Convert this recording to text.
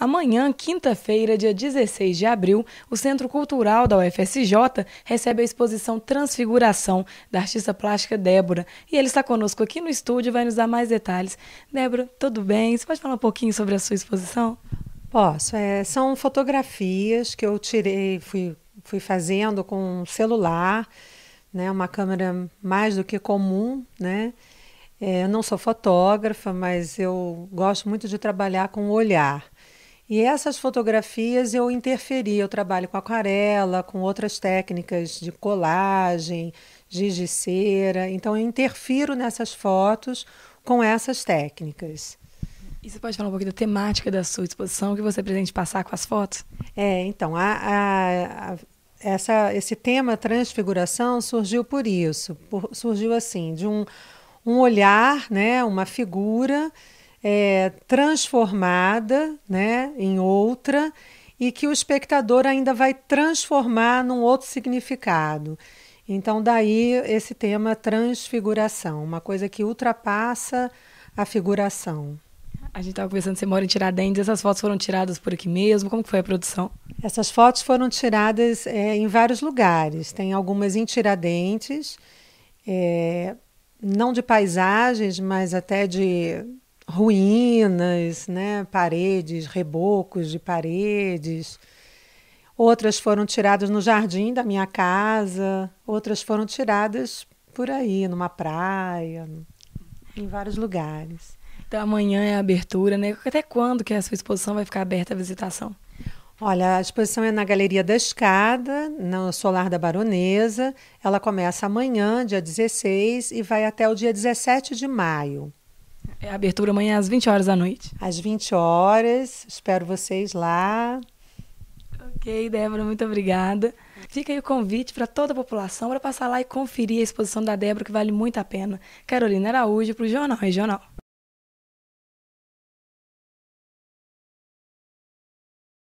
Amanhã, quinta-feira, dia 16 de abril, o Centro Cultural da UFSJ recebe a exposição Transfiguração, da artista plástica Débora. E ele está conosco aqui no estúdio e vai nos dar mais detalhes. Débora, tudo bem? Você pode falar um pouquinho sobre a sua exposição? Posso. É, são fotografias que eu tirei, fui, fui fazendo com um celular, né, uma câmera mais do que comum, né? É, eu não sou fotógrafa, mas eu gosto muito de trabalhar com o olhar. E essas fotografias eu interferi, eu trabalho com aquarela, com outras técnicas de colagem, giz de cera, então eu interfiro nessas fotos com essas técnicas. E você pode falar um pouquinho da temática da sua exposição, que você pretende passar com as fotos? É, então, a, a, a, essa, esse tema transfiguração surgiu por isso, por, surgiu assim, de um, um olhar, né, uma figura é, transformada né, em outra e que o espectador ainda vai transformar num outro significado. Então, daí esse tema transfiguração, uma coisa que ultrapassa a figuração. A gente estava conversando, você mora em Tiradentes, essas fotos foram tiradas por aqui mesmo? Como foi a produção? Essas fotos foram tiradas é, em vários lugares. Tem algumas em Tiradentes, é, não de paisagens, mas até de ruínas, né? paredes, rebocos de paredes. Outras foram tiradas no jardim da minha casa, outras foram tiradas por aí, numa praia, em vários lugares. Então amanhã é a abertura, né? Até quando que a sua exposição vai ficar aberta à visitação? Olha, a exposição é na Galeria da Escada, no Solar da Baronesa. Ela começa amanhã, dia 16, e vai até o dia 17 de maio. É abertura amanhã às 20 horas da noite. Às 20 horas. Espero vocês lá. Ok, Débora, muito obrigada. Fica aí o convite para toda a população para passar lá e conferir a exposição da Débora, que vale muito a pena. Carolina Araújo, para o Jornal Regional.